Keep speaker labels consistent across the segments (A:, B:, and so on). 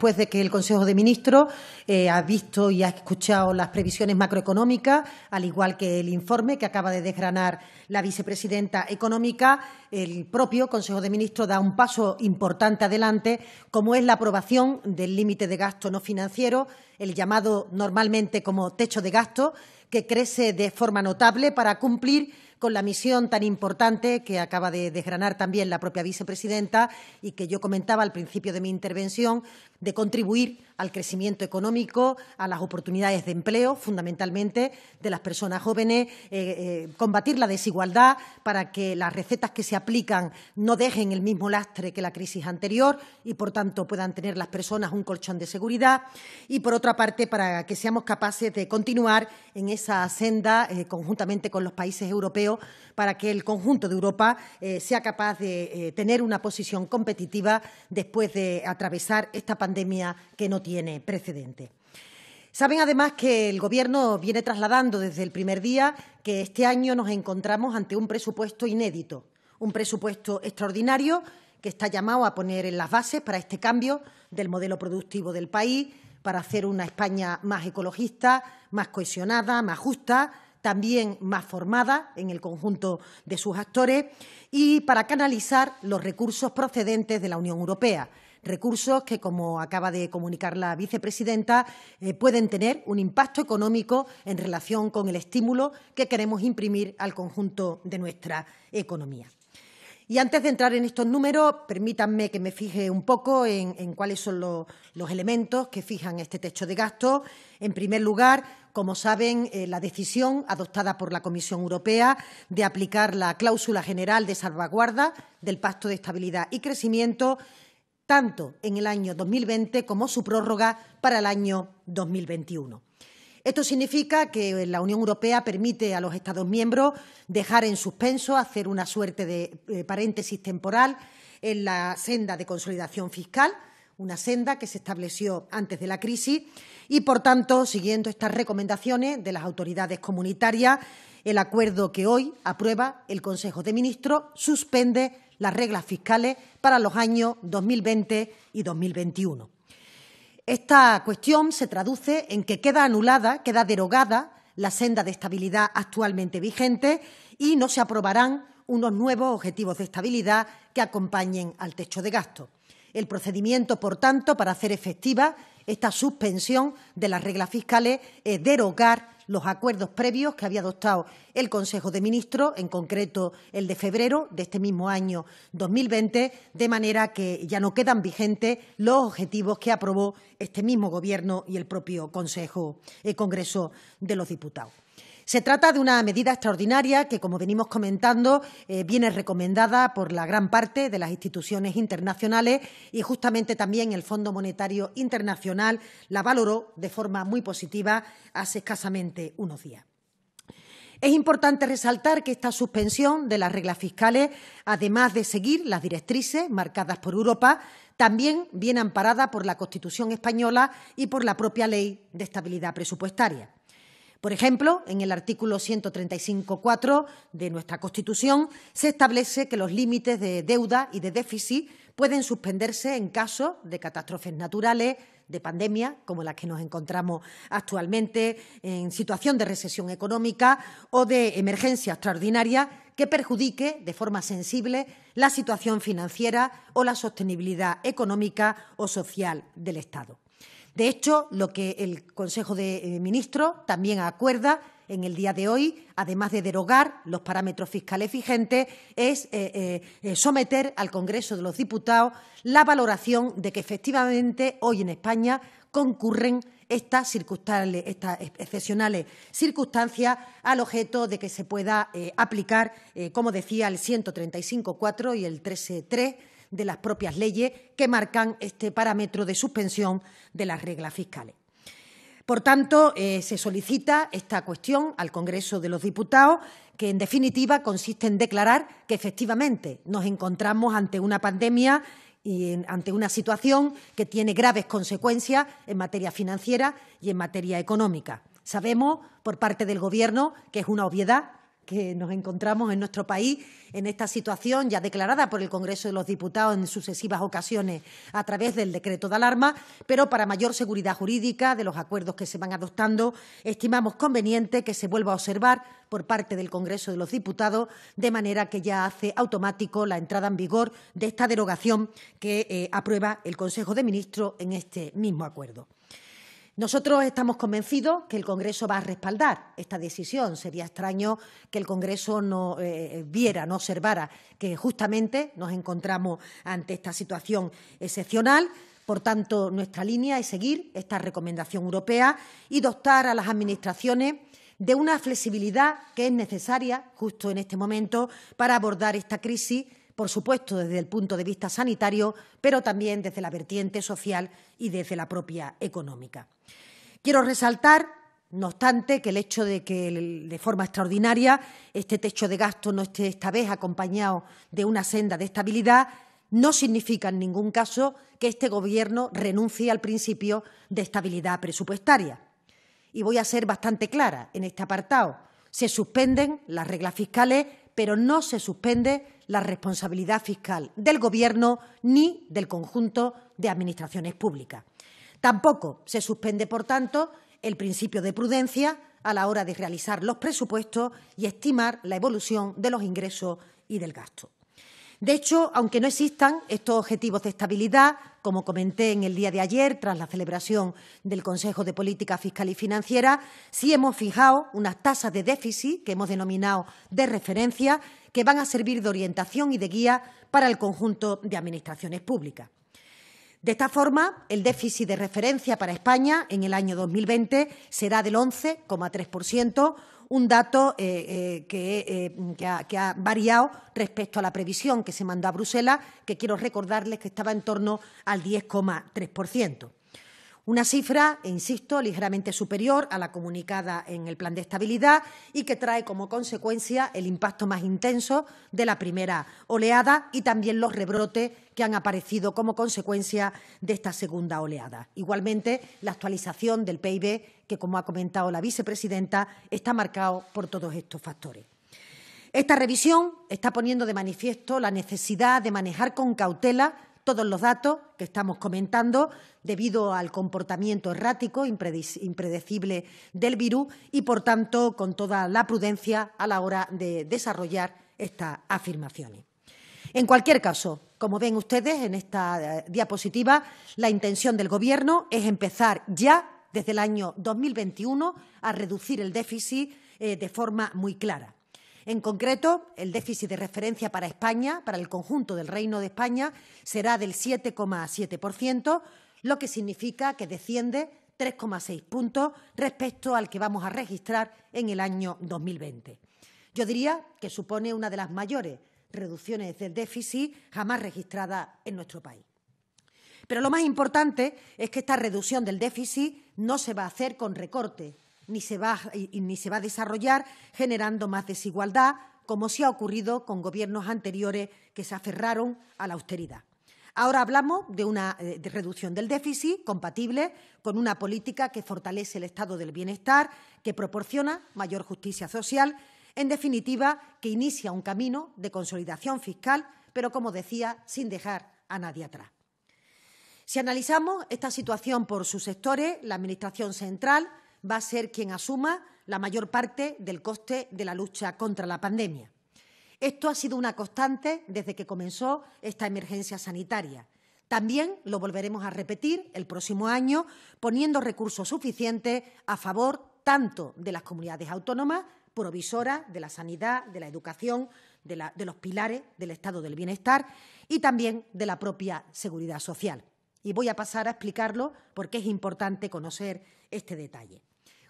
A: después de que el Consejo de Ministros eh, ha visto y ha escuchado las previsiones macroeconómicas, al igual que el informe que acaba de desgranar la vicepresidenta económica, el propio Consejo de Ministros da un paso importante adelante, como es la aprobación del límite de gasto no financiero, el llamado normalmente como techo de gasto, que crece de forma notable para cumplir con la misión tan importante que acaba de desgranar también la propia vicepresidenta y que yo comentaba al principio de mi intervención, de contribuir al crecimiento económico, a las oportunidades de empleo, fundamentalmente de las personas jóvenes, eh, eh, combatir la desigualdad para que las recetas que se aplican no dejen el mismo lastre que la crisis anterior y, por tanto, puedan tener las personas un colchón de seguridad. Y, por otra parte, para que seamos capaces de continuar en esa senda eh, conjuntamente con los países europeos para que el conjunto de Europa sea capaz de tener una posición competitiva después de atravesar esta pandemia que no tiene tiene precedente. Saben además que el Gobierno viene trasladando desde el primer día que este año nos encontramos ante un presupuesto inédito, un presupuesto extraordinario que está llamado a poner en las bases para este cambio del modelo productivo del país, para hacer una España más ecologista, más cohesionada, más justa, también más formada en el conjunto de sus actores y para canalizar los recursos procedentes de la Unión Europea recursos que, como acaba de comunicar la vicepresidenta, eh, pueden tener un impacto económico en relación con el estímulo que queremos imprimir al conjunto de nuestra economía. Y antes de entrar en estos números, permítanme que me fije un poco en, cuáles son los elementos que fijan este techo de gasto. En primer lugar, como saben, eh, la decisión adoptada por la Comisión Europea de aplicar la cláusula general de salvaguarda del Pacto de Estabilidad y Crecimiento tanto en el año 2020 como su prórroga para el año 2021. Esto significa que la Unión Europea permite a los Estados miembros dejar en suspenso, hacer una suerte de eh, paréntesis temporal en la senda de consolidación fiscal, una senda que se estableció antes de la crisis y, por tanto, siguiendo estas recomendaciones de las autoridades comunitarias, el acuerdo que hoy aprueba el Consejo de Ministros suspende las reglas fiscales para los años 2020 y 2021. Esta cuestión se traduce en que queda anulada, queda derogada la senda de estabilidad actualmente vigente y no se aprobarán unos nuevos objetivos de estabilidad que acompañen al techo de gasto. El procedimiento, por tanto, para hacer efectiva esta suspensión de las reglas fiscales es derogar los acuerdos previos que había adoptado el Consejo de Ministros, en concreto el de febrero de este mismo año 2020, de manera que ya no quedan vigentes los objetivos que aprobó este mismo Gobierno y el propio Consejo, el eh, Congreso de los Diputados. Se trata de una medida extraordinaria que, como venimos comentando, eh, viene recomendada por la gran parte de las instituciones internacionales y justamente también el Fondo Monetario Internacional la valoró de forma muy positiva hace escasamente unos días. Es importante resaltar que esta suspensión de las reglas fiscales, además de seguir las directrices marcadas por Europa, también viene amparada por la Constitución española y por la propia Ley de Estabilidad Presupuestaria. Por ejemplo, en el artículo 135.4 de nuestra Constitución se establece que los límites de deuda y de déficit pueden suspenderse en caso de catástrofes naturales, de pandemia, como las que nos encontramos actualmente, en situación de recesión económica o de emergencia extraordinaria que perjudique de forma sensible la situación financiera o la sostenibilidad económica o social del Estado. De hecho, lo que el Consejo de eh, Ministros también acuerda en el día de hoy, además de derogar los parámetros fiscales vigentes, es eh, eh, someter al Congreso de los Diputados la valoración de que efectivamente hoy en España concurren estas, excepcionales circunstancias al objeto de que se pueda aplicar, como decía, el 135.4 y el 13.3 de las propias leyes que marcan este parámetro de suspensión de las reglas fiscales. Por tanto, eh, se solicita esta cuestión al Congreso de los Diputados, que en definitiva consiste en declarar que efectivamente nos encontramos ante una pandemia y ante una situación que tiene graves consecuencias en materia financiera y en materia económica. Sabemos por parte del Gobierno que es una obviedad que nos encontramos en nuestro país en esta situación ya declarada por el Congreso de los Diputados en sucesivas ocasiones a través del decreto de alarma, pero para mayor seguridad jurídica de los acuerdos que se van adoptando, estimamos conveniente que se vuelva a observar por parte del Congreso de los Diputados, de manera que ya hace automático la entrada en vigor de esta derogación que eh, aprueba el Consejo de Ministros en este mismo acuerdo. Nosotros estamos convencidos que el Congreso va a respaldar esta decisión. Sería extraño que el Congreso no eh, eh, viera, no observara que justamente nos encontramos ante esta situación excepcional. Por tanto, nuestra línea es seguir esta recomendación europea y dotar a las administraciones de una flexibilidad que es necesaria justo en este momento para abordar esta crisis por supuesto desde el punto de vista sanitario, pero también desde la vertiente social y desde la propia económica. Quiero resaltar, no obstante, que el hecho de que de forma extraordinaria este techo de gasto no esté esta vez acompañado de una senda de estabilidad no significa en ningún caso que este Gobierno renuncie al principio de estabilidad presupuestaria. Y voy a ser bastante clara en este apartado. Se suspenden las reglas fiscales, pero no se suspende la responsabilidad fiscal del Gobierno ni del conjunto de administraciones públicas. Tampoco se suspende, por tanto, el principio de prudencia a la hora de realizar los presupuestos y estimar la evolución de los ingresos y del gasto. De hecho, aunque no existan estos objetivos de estabilidad, como comenté en el día de ayer, tras la celebración del Consejo de Política Fiscal y Financiera, sí hemos fijado unas tasas de déficit que hemos denominado de referencia, que van a servir de orientación y de guía para el conjunto de administraciones públicas. De esta forma, el déficit de referencia para España en el año 2020 será del 11,3%, un dato eh, eh, eh, que, ha, que, ha, variado respecto a la previsión que se mandó a Bruselas, que quiero recordarles que estaba en torno al 10,3%. Una cifra, e insisto, ligeramente superior a la comunicada en el plan de estabilidad y que trae como consecuencia el impacto más intenso de la primera oleada y también los rebrotes que han aparecido como consecuencia de esta segunda oleada. Igualmente, la actualización del PIB, que, como ha comentado la vicepresidenta, está marcado por todos estos factores. Esta revisión está poniendo de manifiesto la necesidad de manejar con cautela todos los datos que estamos comentando debido al comportamiento errático, impredecible del virus y, por tanto, con toda la prudencia a la hora de desarrollar estas afirmaciones. En cualquier caso, como ven ustedes en esta eh, diapositiva, la intención del Gobierno es empezar ya desde el año 2021 a reducir el déficit eh, de forma muy clara. En concreto, el déficit de referencia para España, para el conjunto del Reino de España, será del 7,7%, lo que significa que desciende 3,6 puntos respecto al que vamos a registrar en el año 2020. Yo diría que supone una de las mayores reducciones del déficit jamás registrada en nuestro país. Pero lo más importante es que esta reducción del déficit no se va a hacer con recortes, ni se va, a desarrollar, generando más desigualdad, como se ha ocurrido con gobiernos anteriores que se aferraron a la austeridad. Ahora hablamos de una eh, reducción del déficit compatible con una política que fortalece el estado del bienestar, que proporciona mayor justicia social, en definitiva, que inicia un camino de consolidación fiscal, pero, como decía, sin dejar a nadie atrás. Si analizamos esta situación por sus sectores, la Administración central va a ser quien asuma la mayor parte del coste de la lucha contra la pandemia. Esto ha sido una constante desde que comenzó esta emergencia sanitaria. También lo volveremos a repetir el próximo año, poniendo recursos suficientes a favor tanto de las comunidades autónomas, provisoras, de la sanidad, de la educación, de, los pilares del estado del bienestar y también de la propia seguridad social. Y voy a pasar a explicarlo porque es importante conocer este detalle.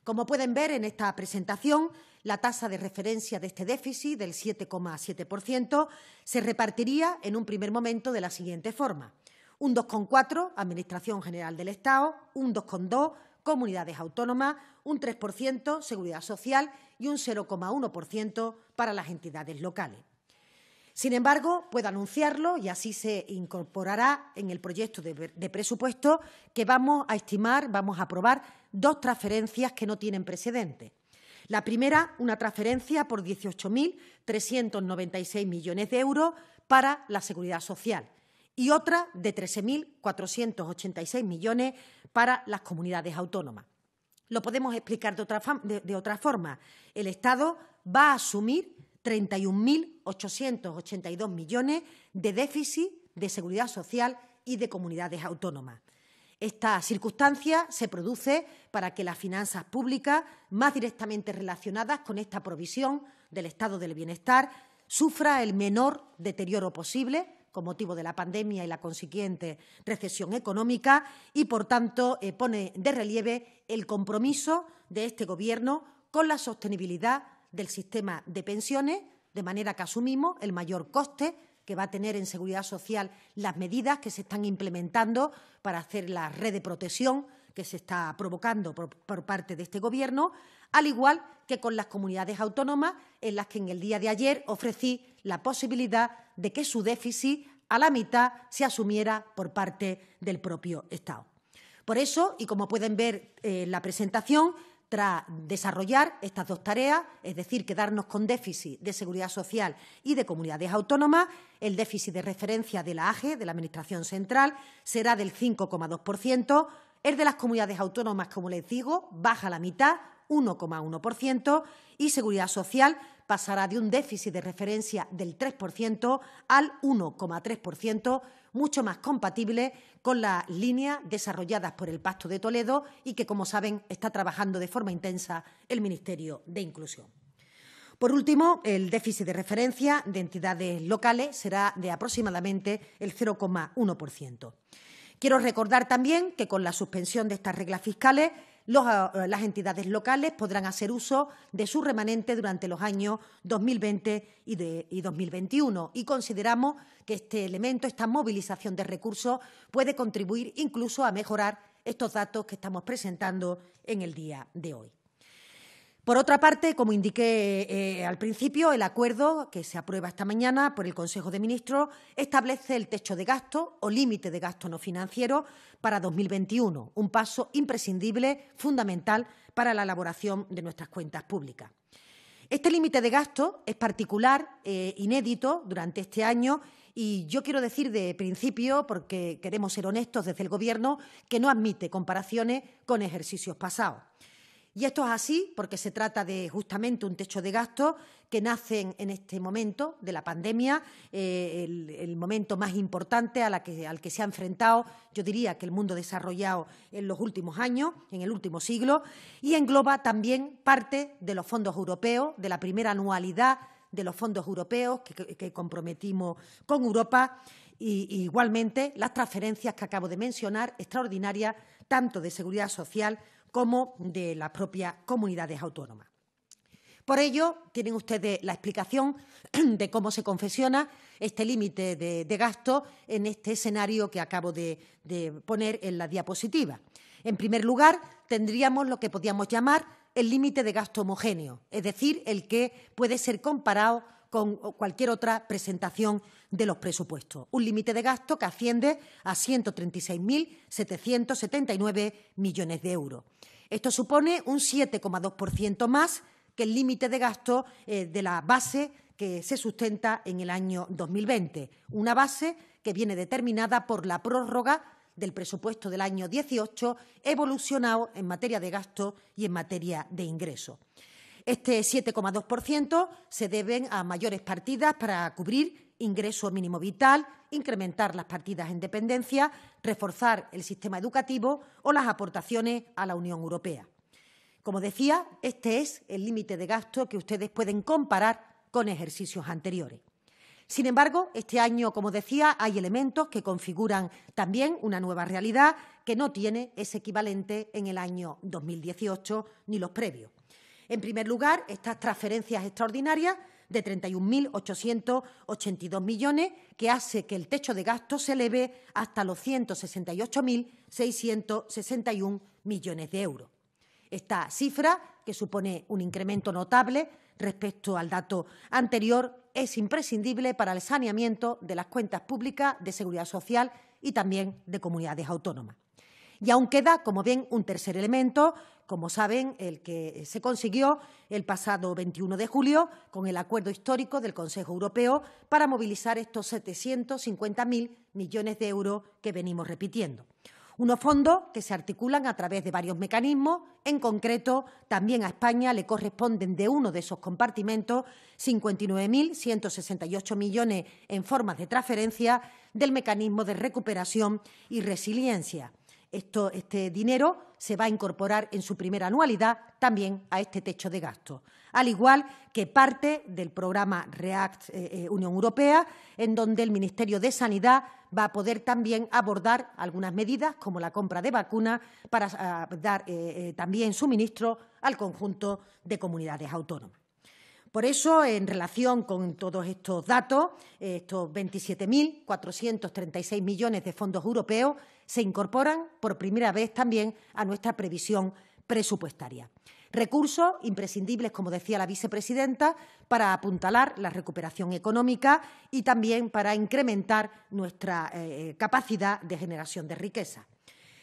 A: Como pueden ver en esta presentación, la tasa de referencia de este déficit del 7,7% se repartiría en un primer momento de la siguiente forma. Un 2,4% Administración General del Estado, un 2,2% comunidades autónomas, un 3% seguridad social y un 0,1% para las entidades locales. Sin embargo, puedo anunciarlo, y así se incorporará en el proyecto de, presupuesto, que vamos a estimar, vamos a aprobar dos transferencias que no tienen precedentes. La primera, una transferencia por 18.396 millones de euros para la seguridad social y otra de 13.486 millones para las comunidades autónomas. Lo podemos explicar de otra, de otra forma. El Estado va a asumir 31.882 millones de déficit de seguridad social y de comunidades autónomas. Esta circunstancia se produce para que las finanzas públicas, más directamente relacionadas con esta provisión del estado del bienestar, sufra el menor deterioro posible con motivo de la pandemia y la consiguiente recesión económica y, por tanto, eh, pone de relieve el compromiso de este Gobierno con la sostenibilidad del sistema de pensiones, de manera que asumimos el mayor coste que va a tener en seguridad social las medidas que se están implementando para hacer la red de protección que se está provocando por, parte de este Gobierno, al igual que con las comunidades autónomas en las que en el día de ayer ofrecí la posibilidad de que su déficit a la mitad se asumiera por parte del propio Estado. Por eso, y como pueden ver eh, en la presentación, tras desarrollar estas dos tareas, es decir, quedarnos con déficit de seguridad social y de comunidades autónomas, el déficit de referencia de la AGE, de la Administración Central, será del 5,2%, el de las comunidades autónomas, como les digo, baja la mitad, 1,1%, y seguridad social pasará de un déficit de referencia del 3% al 1,3%, mucho más compatible con las líneas desarrolladas por el Pacto de Toledo y que, como saben, está trabajando de forma intensa el Ministerio de Inclusión. Por último, el déficit de referencia de entidades locales será de aproximadamente el 0,1%. Quiero recordar también que con la suspensión de estas reglas fiscales Ah, ah, las entidades locales podrán hacer uso de su remanente durante los años 2020 y, de, y 2021 y consideramos que este elemento, esta movilización de recursos, puede contribuir incluso a mejorar estos datos que estamos presentando en el día de hoy. Por otra parte, como indiqué eh, al principio, el acuerdo que se aprueba esta mañana por el Consejo de Ministros establece el techo de gasto o límite de gasto no financiero para 2021, un paso imprescindible, fundamental para la elaboración de nuestras cuentas públicas. Este límite de gasto es particular, eh, inédito, durante este año y yo quiero decir de principio, porque queremos ser honestos desde el Gobierno, que no admite comparaciones con ejercicios pasados. Y esto es así porque se trata de justamente un techo de gastos que nace en este momento de la pandemia, eh, el, momento más importante al que se ha enfrentado, yo diría que el mundo desarrollado en los últimos años, en el último siglo, y engloba también parte de los fondos europeos, de la primera anualidad de los fondos europeos que, comprometimos con Europa y, y igualmente las transferencias que acabo de mencionar, extraordinarias, tanto de seguridad social como de las propias comunidades autónomas. Por ello, tienen ustedes la explicación de cómo se confesiona este límite de, gasto en este escenario que acabo de, poner en la diapositiva. En primer lugar, tendríamos lo que podríamos llamar el límite de gasto homogéneo, es decir, el que puede ser comparado con cualquier otra presentación de los presupuestos. Un límite de gasto que asciende a 136.779 millones de euros. Esto supone un 7,2% más que el límite de gasto eh, de la base que se sustenta en el año 2020, una base que viene determinada por la prórroga del presupuesto del año 18 evolucionado en materia de gasto y en materia de ingresos. Este 7,2% se deben a mayores partidas para cubrir ingreso mínimo vital, incrementar las partidas en dependencia, reforzar el sistema educativo o las aportaciones a la Unión Europea. Como decía, este es el límite de gasto que ustedes pueden comparar con ejercicios anteriores. Sin embargo, este año, como decía, hay elementos que configuran también una nueva realidad que no tiene ese equivalente en el año 2018 ni los previos. En primer lugar, estas transferencias extraordinarias de 31.882 millones, que hace que el techo de gasto se eleve hasta los 168.661 millones de euros. Esta cifra, que supone un incremento notable respecto al dato anterior, es imprescindible para el saneamiento de las cuentas públicas de seguridad social y también de comunidades autónomas. Y aún queda, como bien, un tercer elemento como saben, el que eh, se consiguió el pasado 21 de julio con el acuerdo histórico del Consejo Europeo para movilizar estos 750.000 millones de euros que venimos repitiendo. Unos fondos que se articulan a través de varios mecanismos. En concreto, también a España le corresponden de uno de esos compartimentos 59.168 millones en formas de transferencia del mecanismo de recuperación y resiliencia esto, este dinero se va a incorporar en su primera anualidad también a este techo de gasto, al igual que parte del programa REACT eh, eh, Unión Europea, en donde el Ministerio de Sanidad va a poder también abordar algunas medidas como la compra de vacunas para ah, dar eh, también suministro al conjunto de comunidades autónomas. Por eso, en relación con todos estos datos, estos 27.436 millones de fondos europeos se incorporan por primera vez también a nuestra previsión presupuestaria. Recursos imprescindibles, como decía la vicepresidenta, para apuntalar la recuperación económica y también para incrementar nuestra eh, eh, capacidad de generación de riqueza.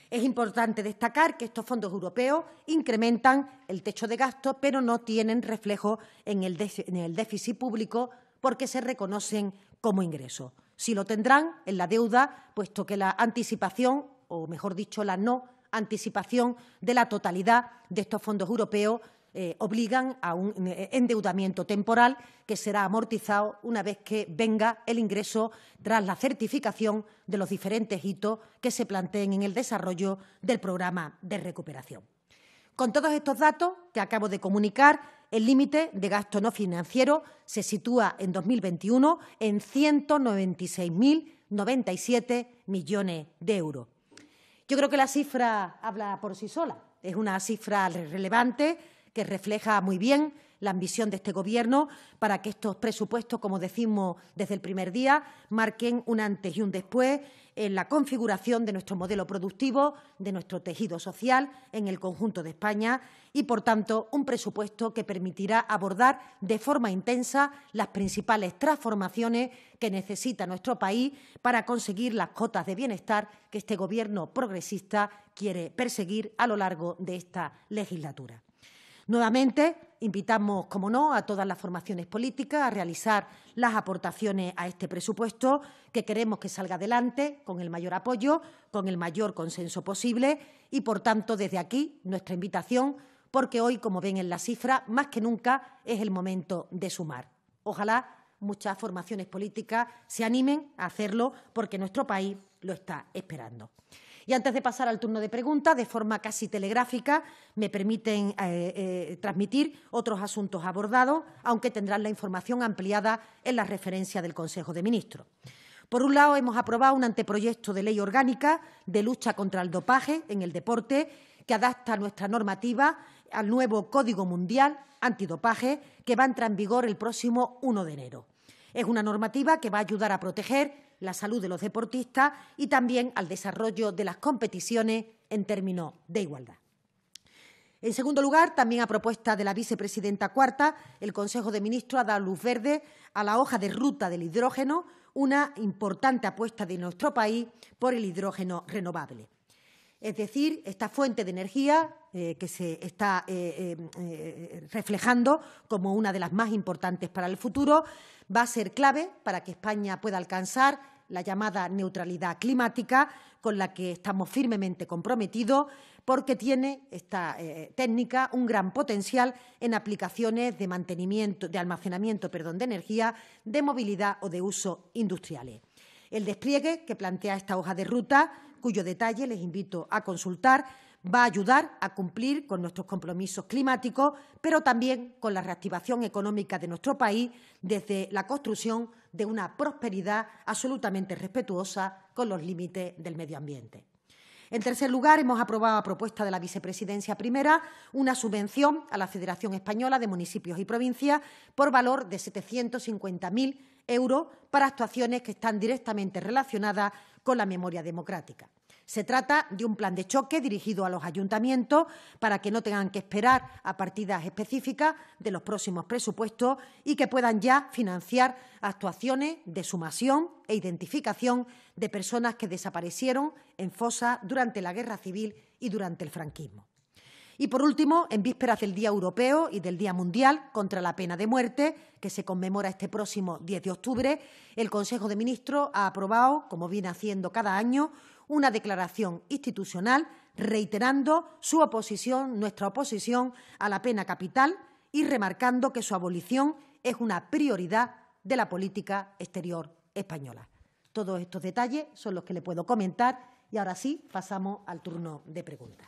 A: Es importante destacar que estos fondos europeos incrementan el techo de gasto, pero no tienen reflejo en el déficit público porque se reconocen como ingresos. Si lo tendrán en la deuda, puesto que la anticipación, o mejor dicho, la no anticipación de la totalidad de estos fondos europeos eh, obligan a un eh, endeudamiento temporal que será amortizado una vez que venga el ingreso tras la certificación de los diferentes hitos que se planteen en el desarrollo del programa de recuperación. Con todos estos datos que acabo de comunicar, el límite de gasto no financiero se sitúa en 2021 en 196.097 millones de euros. Yo creo que la cifra habla por sí sola. Es una cifra relevante que refleja muy bien la ambición de este Gobierno para que estos presupuestos, como decimos desde el primer día, marquen un antes y un después en la configuración de nuestro modelo productivo, de nuestro tejido social en el conjunto de España y, por tanto, un presupuesto que permitirá abordar de forma intensa las principales transformaciones que necesita nuestro país para conseguir las cotas de bienestar que este Gobierno progresista quiere perseguir a lo largo de esta legislatura. Nuevamente, invitamos, como no, a todas las formaciones políticas a realizar las aportaciones a este presupuesto que queremos que salga adelante con el mayor apoyo, con el mayor consenso posible y, por tanto, desde aquí nuestra invitación, porque hoy, como ven en la cifra, más que nunca es el momento de sumar. Ojalá muchas formaciones políticas se animen a hacerlo porque nuestro país lo está esperando. Y antes de pasar al turno de preguntas, de forma casi telegráfica, me permiten eh, eh, transmitir otros asuntos abordados, aunque tendrán la información ampliada en la referencia del Consejo de Ministros. Por un lado, hemos aprobado un anteproyecto de ley orgánica de lucha contra el dopaje en el deporte que adapta nuestra normativa al nuevo Código Mundial Antidopaje que va a entrar en vigor el próximo 1 de enero. Es una normativa que va a ayudar a proteger la salud de los deportistas y también al desarrollo de las competiciones en términos de igualdad. En segundo lugar, también a propuesta de la vicepresidenta cuarta, el Consejo de Ministros ha dado luz verde a la hoja de ruta del hidrógeno, una importante apuesta de nuestro país por el hidrógeno renovable. Es decir, esta fuente de energía eh, que se está eh, eh, reflejando como una de las más importantes para el futuro, va a ser clave para que España pueda alcanzar la llamada neutralidad climática, con la que estamos firmemente comprometidos, porque tiene esta eh, técnica un gran potencial en aplicaciones de, mantenimiento, de almacenamiento perdón, de energía, de movilidad o de uso industriales. El despliegue que plantea esta hoja de ruta, cuyo detalle les invito a consultar, va a ayudar a cumplir con nuestros compromisos climáticos, pero también con la reactivación económica de nuestro país desde la construcción de una prosperidad absolutamente respetuosa con los límites del medio ambiente. En tercer lugar, hemos aprobado la propuesta de la vicepresidencia primera una subvención a la Federación Española de Municipios y Provincias por valor de 750.000 euros para actuaciones que están directamente relacionadas con la memoria democrática. Se trata de un plan de choque dirigido a los ayuntamientos para que no tengan que esperar a partidas específicas de los próximos presupuestos y que puedan ya financiar actuaciones de sumación e identificación de personas que desaparecieron en FOSA durante la Guerra Civil y durante el franquismo. Y por último, en vísperas del Día Europeo y del Día Mundial contra la Pena de Muerte, que se conmemora este próximo 10 de octubre, el Consejo de Ministros ha aprobado, como viene haciendo cada año, una declaración institucional reiterando su oposición, nuestra oposición a la pena capital y remarcando que su abolición es una prioridad de la política exterior española. Todos estos detalles son los que le puedo comentar y ahora sí pasamos al turno de preguntas.